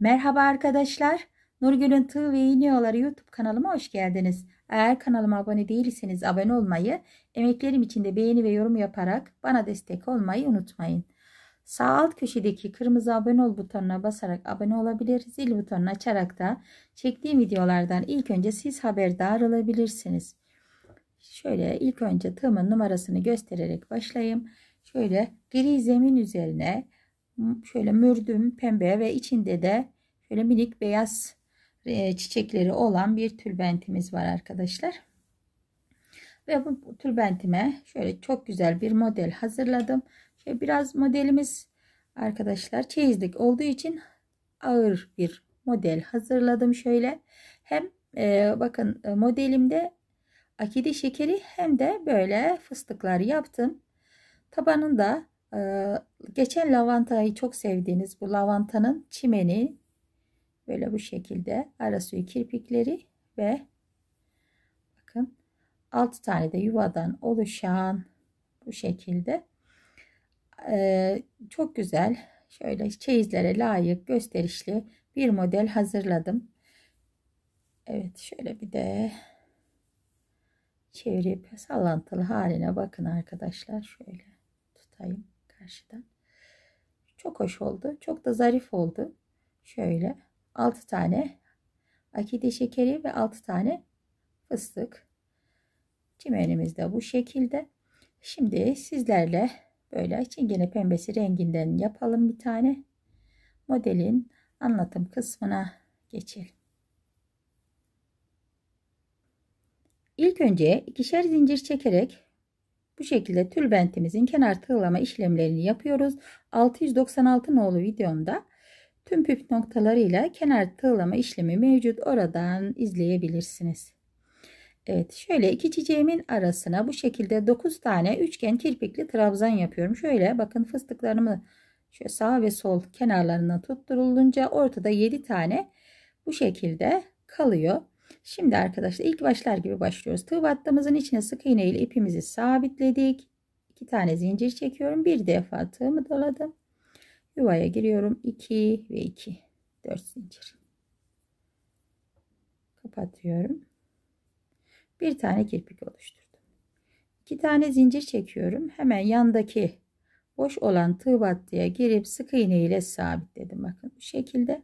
Merhaba arkadaşlar. Nurgül'ün Tığ ve İğneoları YouTube kanalıma hoş geldiniz. Eğer kanalıma abone değilseniz abone olmayı, emeklerim için de beğeni ve yorum yaparak bana destek olmayı unutmayın. Sağ alt köşedeki kırmızı abone ol butonuna basarak abone olabilir, zil butonunu açarak da çektiğim videolardan ilk önce siz haberdar olabilirsiniz. Şöyle ilk önce tığımın numarasını göstererek başlayayım. Şöyle gri zemin üzerine Şöyle mürdüm pembe ve içinde de şöyle minik beyaz e, çiçekleri olan bir tülbentimiz var arkadaşlar. Ve bu tülbentime şöyle çok güzel bir model hazırladım. Şöyle biraz modelimiz arkadaşlar çeyizlik olduğu için ağır bir model hazırladım şöyle. Hem e, bakın e, modelimde akide şekeri hem de böyle fıstıklar yaptım. Tabanında ee, geçen lavantayı çok sevdiğiniz bu lavantanın çimeni böyle bu şekilde ara suyu kirpikleri ve bakın 6 tane de yuvadan oluşan bu şekilde ee, çok güzel şöyle çeyizlere layık gösterişli bir model hazırladım. Evet şöyle bir de çevirip sallantılı haline bakın arkadaşlar şöyle tutayım karşıdan. Çok hoş oldu. Çok da zarif oldu. Şöyle 6 tane akide şekeri ve 6 tane fıstık. Çimenimiz de bu şekilde. Şimdi sizlerle böyle çingene pembesi renginden yapalım bir tane. Modelin anlatım kısmına geçelim. İlk önce ikişer zincir çekerek bu şekilde tülbentimizin kenar tığlama işlemlerini yapıyoruz. 696 nolu videomda tüm püf noktalarıyla kenar tığlama işlemi mevcut. Oradan izleyebilirsiniz. Evet şöyle iki çiçeğimin arasına bu şekilde 9 tane üçgen kirpikli trabzan yapıyorum. Şöyle bakın fıstıklarımı şöyle sağ ve sol kenarlarına tutturulunca ortada 7 tane bu şekilde kalıyor. Şimdi arkadaşlar ilk başlar gibi başlıyoruz. Tığ battığımızın içine sık iğne ile ipimizi sabitledik. 2 tane zincir çekiyorum. Bir defa tığımı doladım. Yuvaya giriyorum. 2 ve 2. 4 zincir. Kapatıyorum. Bir tane kirpik oluşturdum. 2 tane zincir çekiyorum. Hemen yandaki boş olan tığ battıya girip sık iğne ile sabitledim. Bakın bu şekilde.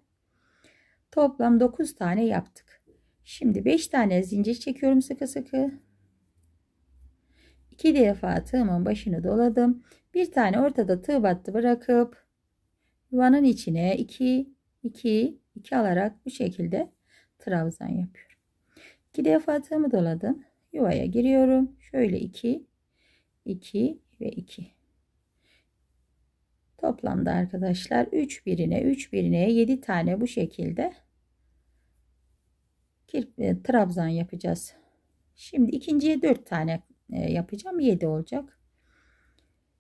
Toplam 9 tane yaptık. Şimdi 5 tane zincir çekiyorum sıkı sıkı. 2 defa tığımın başını doladım. Bir tane ortada tığ battı bırakıp yuvanın içine 2 2 2 alarak bu şekilde trabzan yapıyorum. 2 defa tığımı doladım. Yuvaya giriyorum. Şöyle 2 2 ve 2. Toplamda arkadaşlar 3 birine 3 birine 7 tane bu şekilde e, trabzan yapacağız. Şimdi ikinciye 4 tane e, yapacağım. 7 olacak.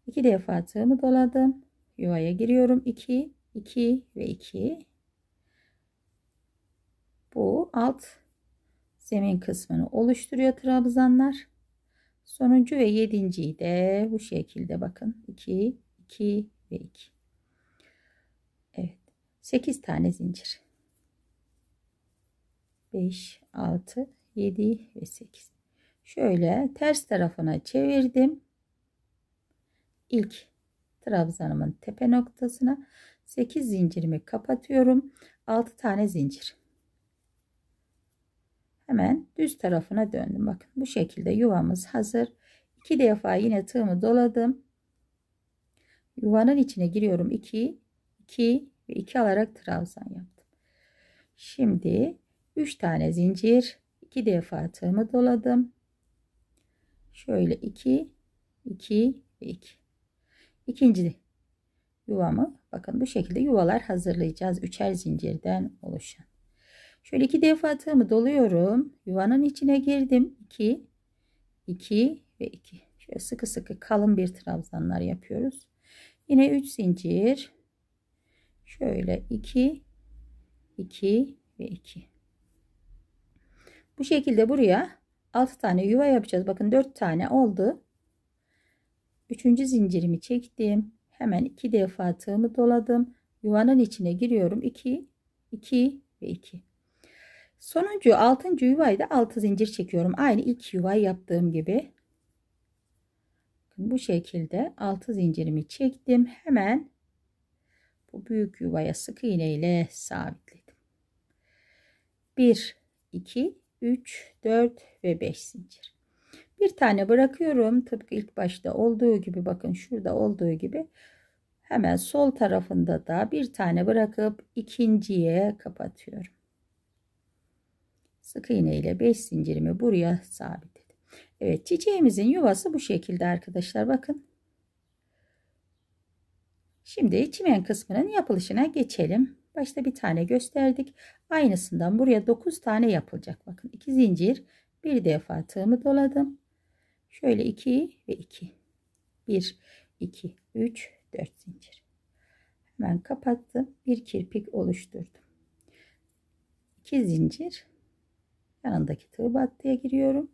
2 defa tığımı doladım. Yuvaya giriyorum. 2, 2 ve 2. Bu alt zemin kısmını oluşturuyor trabzanlar. Sonuncu ve yedinciyi de bu şekilde bakın. 2, 2 ve 2. Evet. 8 tane zincir. 5, 6, 7 ve 8. Şöyle ters tarafına çevirdim. İlk trabzanımın tepe noktasına 8 zincirimi kapatıyorum. 6 tane zincir. Hemen düz tarafına döndüm. Bakın bu şekilde yuvamız hazır. 2 defa yine tığımı doladım. Yuvanın içine giriyorum. 2, 2 ve 2 alarak trabzan yaptım. Şimdi 3 tane zincir 2 defa tığımı doladım şöyle 2 2 ve 2 ikinci yuvamı bakın bu şekilde yuvalar hazırlayacağız üçer zincirden oluşan şöyle iki defa tığımı doluyorum yuvanın içine girdim 2 2 ve 2 şöyle sıkı sıkı kalın bir trabzanlar yapıyoruz yine 3 zincir şöyle 2 2 ve 2 bu şekilde buraya 6 tane yuva yapacağız. Bakın 4 tane oldu. 3. zincirimi çektim. Hemen 2 defa tığımı doladım. Yuvanın içine giriyorum. 2, 2 ve 2. Sonuncu 6. yuvayı da 6 zincir çekiyorum. Aynı ilk yuva yaptığım gibi. Bu şekilde 6 zincirimi çektim. Hemen bu büyük yuvaya sık iğne ile sabitledim. 1, 2, 3, 4 ve 5 zincir. Bir tane bırakıyorum. Tıpkı ilk başta olduğu gibi bakın şurada olduğu gibi hemen sol tarafında da bir tane bırakıp ikinciye kapatıyorum. Sık iğne ile 5 zincirimi buraya sabitledim. Evet çiçeğimizin yuvası bu şekilde arkadaşlar bakın. Şimdi çimen kısmının yapılışına geçelim. Başta bir tane gösterdik. Aynısından buraya 9 tane yapılacak. Bakın 2 zincir. Bir defa tığımı doladım. Şöyle 2 ve 2. 1, 2, 3, 4 zincir. Hemen kapattım. Bir kirpik oluşturdum. 2 zincir. Yanındaki tığ battıya giriyorum.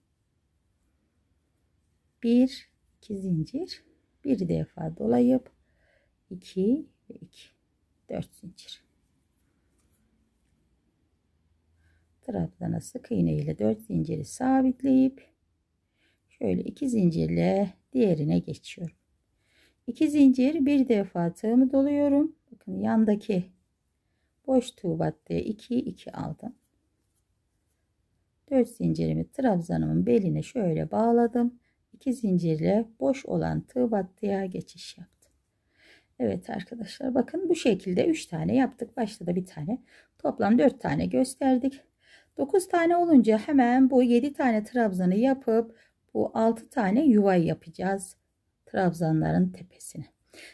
1, 2 zincir. Bir defa dolayıp 2 ve 2. 4 zincir. Trabzana sık iğne ile 4 zinciri sabitleyip şöyle 2 zincirle diğerine geçiyorum. 2 zincir bir defa tığımı doluyorum. Bakın yandaki boş tığ battıya 2 2 aldım. 4 zincirimi trabzanımın beline şöyle bağladım. 2 zincirle boş olan tığ battıya geçiş yaptım. Evet arkadaşlar bakın bu şekilde 3 tane yaptık. Başta da bir tane. Toplam 4 tane gösterdik. 9 tane olunca hemen bu 7 tane trabzanı yapıp bu 6 tane yuva yapacağız. Trabzanların tepesine.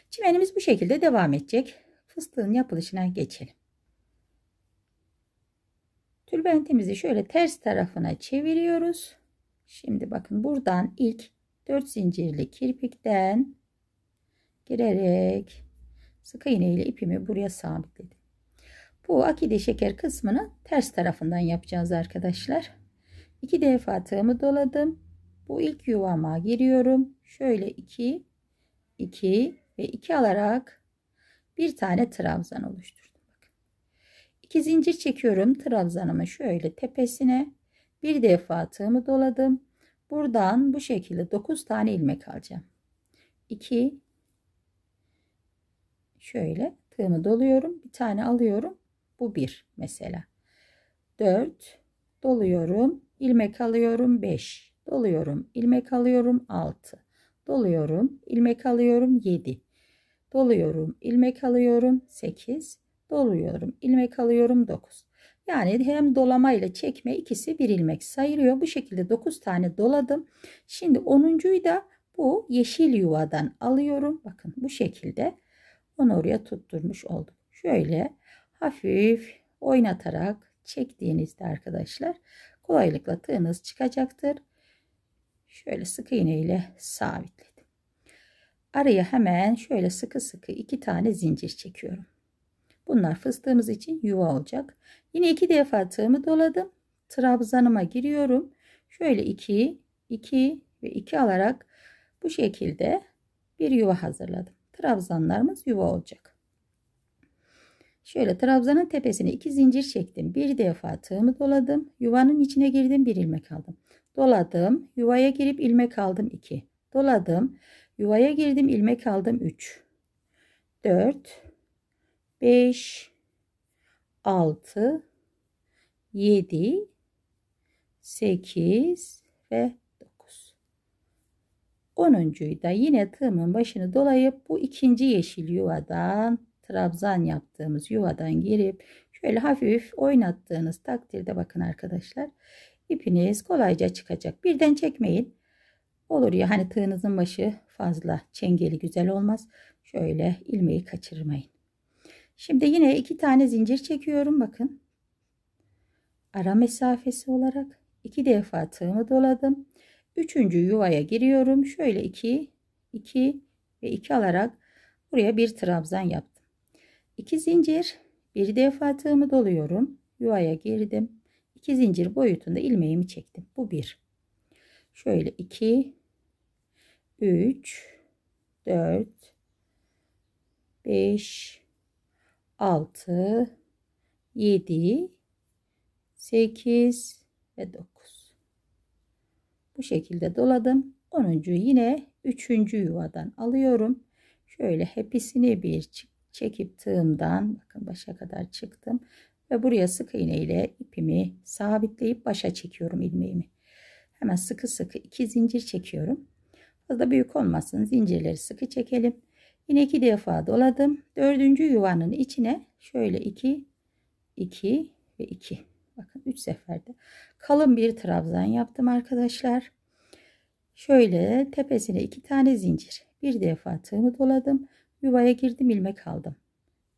Çimenimiz bu şekilde devam edecek. Fıstığın yapılışına geçelim. Tülbentimizi şöyle ters tarafına çeviriyoruz. Şimdi bakın buradan ilk 4 zincirli kirpikten girerek sık iğne ile ipimi buraya sabitledim. Bu akide şeker kısmını ters tarafından yapacağız arkadaşlar. İki defa tığımı doladım. Bu ilk yuvama giriyorum. Şöyle 2 2 ve 2 alarak bir tane trabzan oluşturdum. İki zincir çekiyorum trabzanımı şöyle tepesine. Bir defa tığımı doladım. Buradan bu şekilde 9 tane ilmek alacağım. 2 şöyle tığımı doluyorum. Bir tane alıyorum. Bu bir mesela. 4 doluyorum, ilmek alıyorum 5. Doluyorum, ilmek alıyorum 6. Doluyorum, ilmek alıyorum 7. Doluyorum, ilmek alıyorum 8. Doluyorum, ilmek alıyorum 9. Yani hem dolama ile çekme ikisi bir ilmek sayılıyor. Bu şekilde 9 tane doladım. Şimdi 10.yu da bu yeşil yuvadan alıyorum. Bakın bu şekilde onu oraya tutturmuş oldum. Şöyle hafif oynatarak çektiğinizde arkadaşlar kolaylıkla tığınız çıkacaktır. Şöyle sık iğne ile sabitledim. Araya hemen şöyle sıkı sıkı iki tane zincir çekiyorum. Bunlar fıstığımız için yuva olacak. Yine iki defa tığımı doladım. Trabzanıma giriyorum. Şöyle iki, iki ve iki alarak bu şekilde bir yuva hazırladım. Trabzanlarımız yuva olacak. Şöyle trabzanın tepesine iki zincir çektim. Bir defa tığımı doladım. Yuvanın içine girdim. Bir ilmek aldım. Doladım. Yuvaya girip ilmek aldım. 2. Doladım. Yuvaya girdim. ilmek aldım. 3. 4. 5. 6. 7. 8 ve 9. 10.'yu da yine tığımın başını dolayıp bu ikinci yeşil yuvadan trabzan yaptığımız yuvadan girip şöyle hafif oynattığınız takdirde bakın arkadaşlar ipiniz kolayca çıkacak. Birden çekmeyin. Olur ya hani tığınızın başı fazla çengeli güzel olmaz. Şöyle ilmeği kaçırmayın. Şimdi yine iki tane zincir çekiyorum bakın. Ara mesafesi olarak iki defa tığımı doladım. Üçüncü yuvaya giriyorum. Şöyle iki, iki ve iki alarak buraya bir trabzan yaptım. 2 zincir bir defa tığımı doluyorum yuvaya girdim 2 zincir boyutunda ilmeğimi çektim bu bir şöyle 2 3 4 5 6 7 8 ve 9 bu şekilde doladım 10. yine 3. yuvadan alıyorum şöyle hepsini bir çık çekip tığımdan bakın başa kadar çıktım ve buraya sık iğne ile ipimi sabitleyip başa çekiyorum ilmeğimi. Hemen sıkı sıkı iki zincir çekiyorum. Fazla büyük olmasın zincirleri sıkı çekelim. Yine iki defa doladım. Dördüncü yuvanın içine şöyle iki, iki ve iki. Bakın üç seferde kalın bir trabzan yaptım arkadaşlar. Şöyle tepesine iki tane zincir. Bir defa tığımı doladım. Yuvaya girdim ilmek aldım.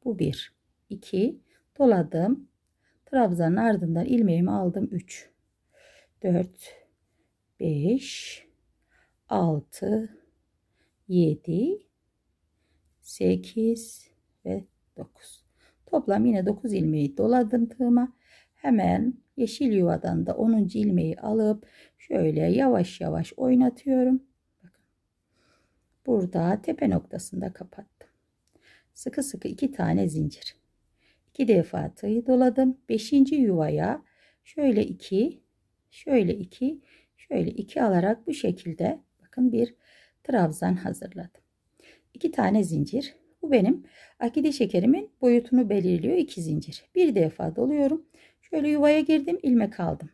Bu bir, 2. Doladım. Trabzanın ardından ilmeğimi aldım. Üç, dört, beş, altı, yedi, sekiz ve dokuz. Toplam yine dokuz ilmeği doladım tığıma. Hemen yeşil yuvadan da onuncu ilmeği alıp şöyle yavaş yavaş oynatıyorum burada tepe noktasında kapattım. Sıkı sıkı iki tane zincir. İki defa tığı doladım. Beşinci yuvaya şöyle iki, şöyle iki, şöyle iki alarak bu şekilde bakın bir trabzan hazırladım. İki tane zincir. Bu benim akide şekerimin boyutunu belirliyor. iki zincir. Bir defa doluyorum. Şöyle yuvaya girdim, ilmek aldım.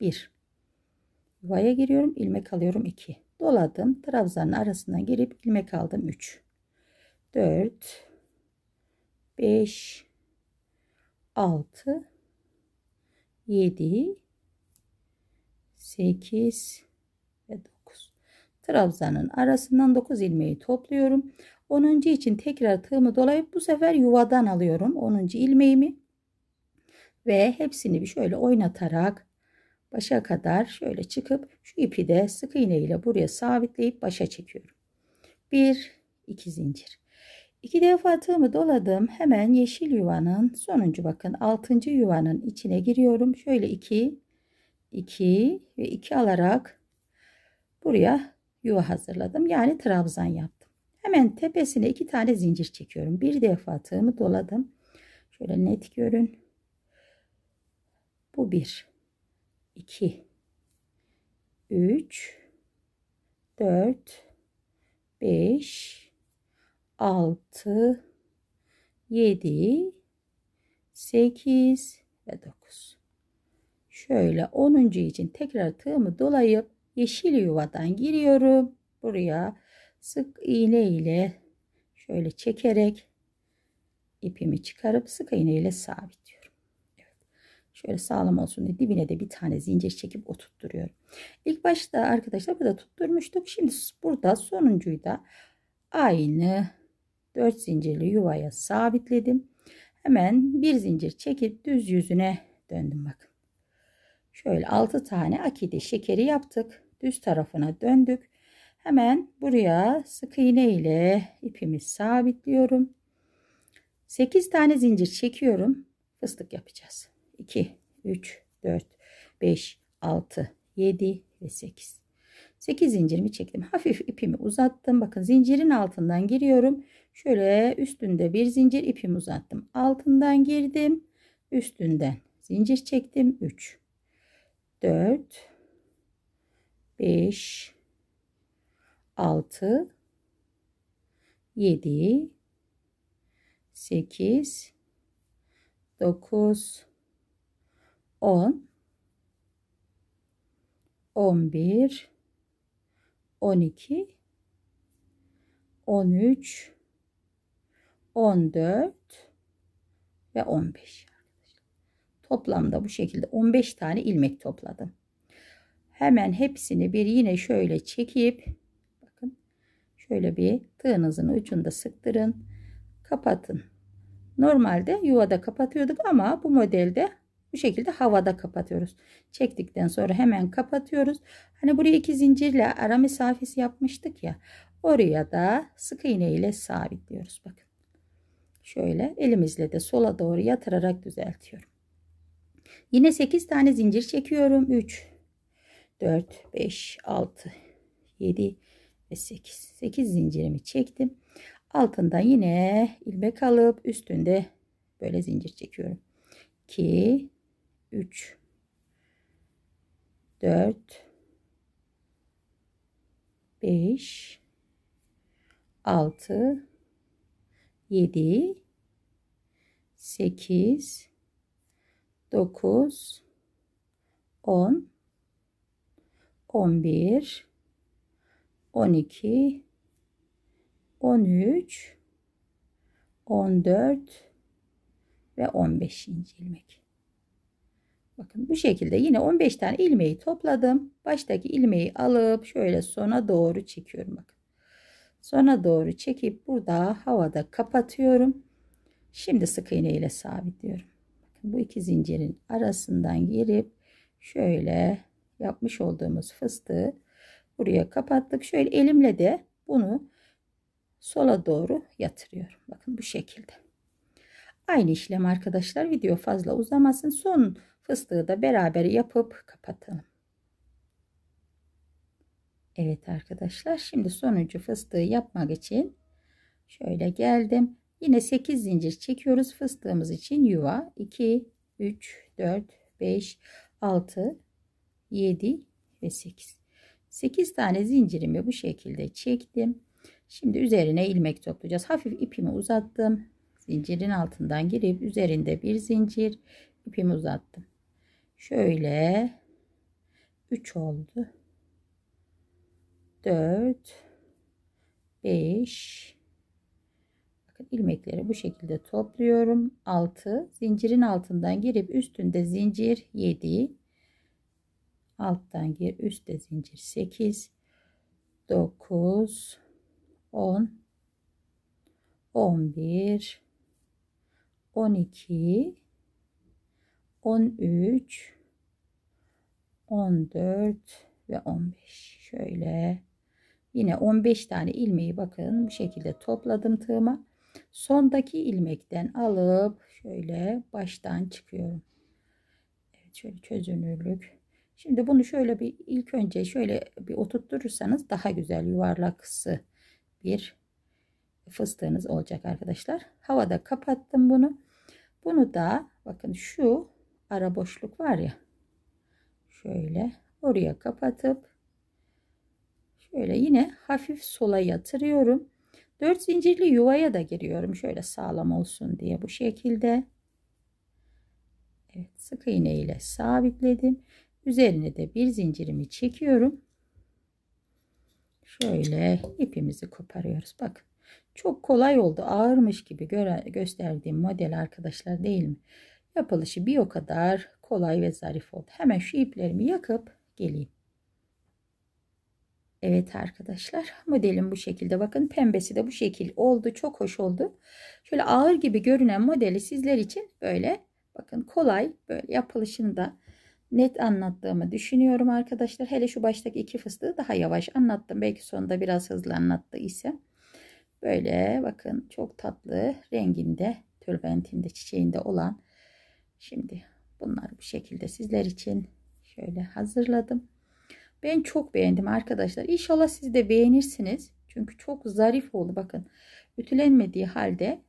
Bir. Yuvaya giriyorum, ilmek alıyorum. iki doladım trabzanın arasına girip ilmek aldım 3 4 5 6 7 8 ve 9 trabzanın arasından 9 ilmeği topluyorum 10. için tekrar tığımı dolayıp bu sefer yuvadan alıyorum 10. ilmeğimi ve hepsini bir şöyle oynatarak başa kadar şöyle çıkıp şu ipi de sık iğne ile buraya sabitleyip başa çekiyorum. 1 2 zincir. 2 defa tığımı doladım. Hemen yeşil yuvanın sonuncu bakın 6. yuvanın içine giriyorum. Şöyle 2 2 ve 2 alarak buraya yuva hazırladım. Yani trabzan yaptım. Hemen tepesine 2 tane zincir çekiyorum. Bir defa tığımı doladım. Şöyle net görün. Bu bir. 2 3 4 5 6 7 8 ve 9 şöyle 10. için tekrar tığımı dolayıp yeşil yuvadan giriyorum buraya sık iğne ile şöyle çekerek ipimi çıkarıp sık iğne ile sabit Şöyle sağlam olsun diye dibine de bir tane zincir çekip oturtturuyorum. İlk başta arkadaşlar burada tutturmuştuk. Şimdi burada sonuncuyu da aynı 4 zincirli yuvaya sabitledim. Hemen bir zincir çekip düz yüzüne döndüm bakın. Şöyle 6 tane akide şekeri yaptık. Düz tarafına döndük. Hemen buraya sık iğne ile ipimi sabitliyorum. 8 tane zincir çekiyorum. Fıstık yapacağız. 2, 3, 4, 5, 6, 7 ve 8. 8 zincirimi çektim. Hafif ipimi uzattım. Bakın zincirin altından giriyorum. Şöyle üstünde bir zincir ipimi uzattım. Altından girdim. Üstünden zincir çektim. 3 4 5 6 7 8 9 10 11 12 13 14 ve 15 Toplamda bu şekilde 15 tane ilmek topladım. Hemen hepsini bir yine şöyle çekip bakın şöyle bir tığınızın ucunda sıktırın. Kapatın. Normalde yuvada kapatıyorduk ama bu modelde bu şekilde havada kapatıyoruz. Çektikten sonra hemen kapatıyoruz. Hani buraya iki zincirle ara mesafesi yapmıştık ya. Oraya da sık iğne ile sabitliyoruz. Bakın. Şöyle elimizle de sola doğru yatırarak düzeltiyorum. Yine 8 tane zincir çekiyorum. 3, 4, 5, 6, 7 ve 8. 8 zincirimi çektim. Altından yine ilmek alıp üstünde böyle zincir çekiyorum. 2, 3 4 5 6 7 8 9 10 11 12 13 14 ve 15. ilmek. Bakın bu şekilde yine 15 tane ilmeği topladım. Baştaki ilmeği alıp şöyle sona doğru çekiyorum. Bakın. Sona doğru çekip burada havada kapatıyorum. Şimdi sık iğne ile sabitliyorum. Bakın bu iki zincirin arasından girip şöyle yapmış olduğumuz fıstığı buraya kapattık. Şöyle elimle de bunu sola doğru yatırıyorum. Bakın bu şekilde. Aynı işlem arkadaşlar. Video fazla uzamasın. Son Fıstığı da beraber yapıp kapatalım. Evet arkadaşlar şimdi sonuncu fıstığı yapmak için şöyle geldim. Yine 8 zincir çekiyoruz fıstığımız için yuva 2 3 4 5 6 7 ve 8. 8 tane zincirimi bu şekilde çektim. Şimdi üzerine ilmek toplayacağız. Hafif ipimi uzattım. Zincirin altından girip üzerinde bir zincir ipimi uzattım. Şöyle 3 oldu. 4 5 Bakın ilmekleri bu şekilde topluyorum. 6 zincirin altından girip üstünde zincir 7 alttan gir üstte zincir 8 9 10 11 12 13 14 ve 15 şöyle yine 15 tane ilmeği bakın bu şekilde topladım tığıma sondaki ilmekten alıp şöyle baştan çıkıyorum evet şöyle çözünürlük şimdi bunu şöyle bir ilk önce şöyle bir oturtturursanız daha güzel yuvarlaksı bir fıstığınız olacak arkadaşlar havada kapattım bunu bunu da bakın şu ara boşluk var ya. Şöyle oraya kapatıp şöyle yine hafif sola yatırıyorum. 4 zincirli yuvaya da giriyorum. Şöyle sağlam olsun diye bu şekilde. Evet, sık iğne ile sabitledim. Üzerine de bir zincirimi çekiyorum. Şöyle ipimizi koparıyoruz. Bak, çok kolay oldu. Ağırmış gibi göre, gösterdiğim model arkadaşlar değil mi? Yapılışı bir o kadar kolay ve zarif oldu. Hemen şu iplerimi yakıp geleyim. Evet arkadaşlar modelim bu şekilde bakın pembesi de bu şekil oldu çok hoş oldu. Şöyle ağır gibi görünen modeli sizler için böyle bakın kolay böyle yapılışını da net anlattığımı düşünüyorum arkadaşlar. Hele şu baştaki iki fıstığı daha yavaş anlattım. Belki sonunda biraz hızlı anlattı ise. Böyle bakın çok tatlı renginde, tülbentinde, çiçeğinde olan Şimdi bunlar bu şekilde sizler için şöyle hazırladım. Ben çok beğendim arkadaşlar. İnşallah siz de beğenirsiniz. Çünkü çok zarif oldu. Bakın ütülenmediği halde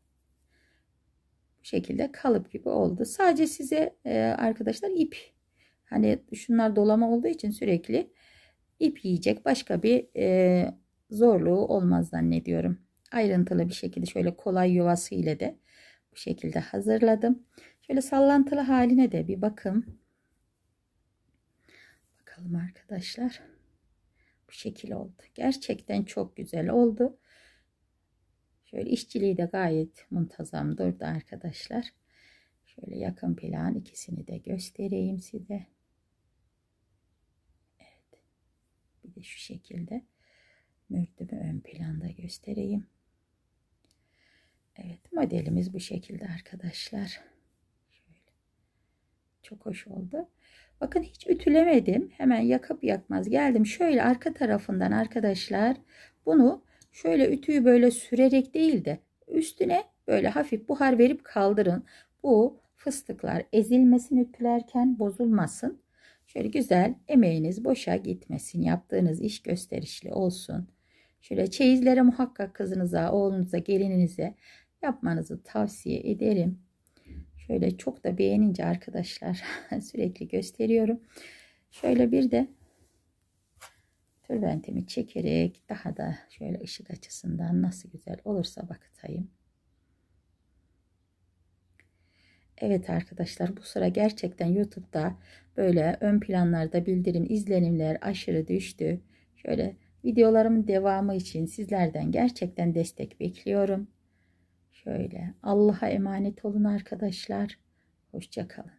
bu şekilde kalıp gibi oldu. Sadece size e, arkadaşlar ip hani şunlar dolama olduğu için sürekli ip yiyecek. Başka bir e, zorluğu olmaz zannediyorum. Ayrıntılı bir şekilde şöyle kolay yuvası ile de bu şekilde hazırladım. Şöyle sallantılı haline de bir bakın. Bakalım arkadaşlar. Bu şekil oldu. Gerçekten çok güzel oldu. Şöyle işçiliği de gayet muntazam durdu arkadaşlar. Şöyle yakın plan ikisini de göstereyim size. Evet. Bir de şu şekilde mürdümü ön planda göstereyim. Evet modelimiz bu şekilde arkadaşlar. Çok hoş oldu. Bakın hiç ütülemedim. Hemen yakıp yakmaz geldim. Şöyle arka tarafından arkadaşlar bunu şöyle ütüyü böyle sürerek değil de üstüne böyle hafif buhar verip kaldırın. Bu fıstıklar ezilmesin ütülerken bozulmasın. Şöyle güzel emeğiniz boşa gitmesin. Yaptığınız iş gösterişli olsun. Şöyle çeyizlere muhakkak kızınıza, oğlunuza, gelininize yapmanızı tavsiye ederim. Şöyle çok da beğenince arkadaşlar sürekli gösteriyorum. Şöyle bir de türbentimi çekerek daha da şöyle ışık açısından nasıl güzel olursa bakıtayım. Evet arkadaşlar bu sıra gerçekten YouTube'da böyle ön planlarda bildirim izlenimler aşırı düştü. Şöyle videolarımın devamı için sizlerden gerçekten destek bekliyorum. Şöyle Allah'a emanet olun arkadaşlar. Hoşçakalın.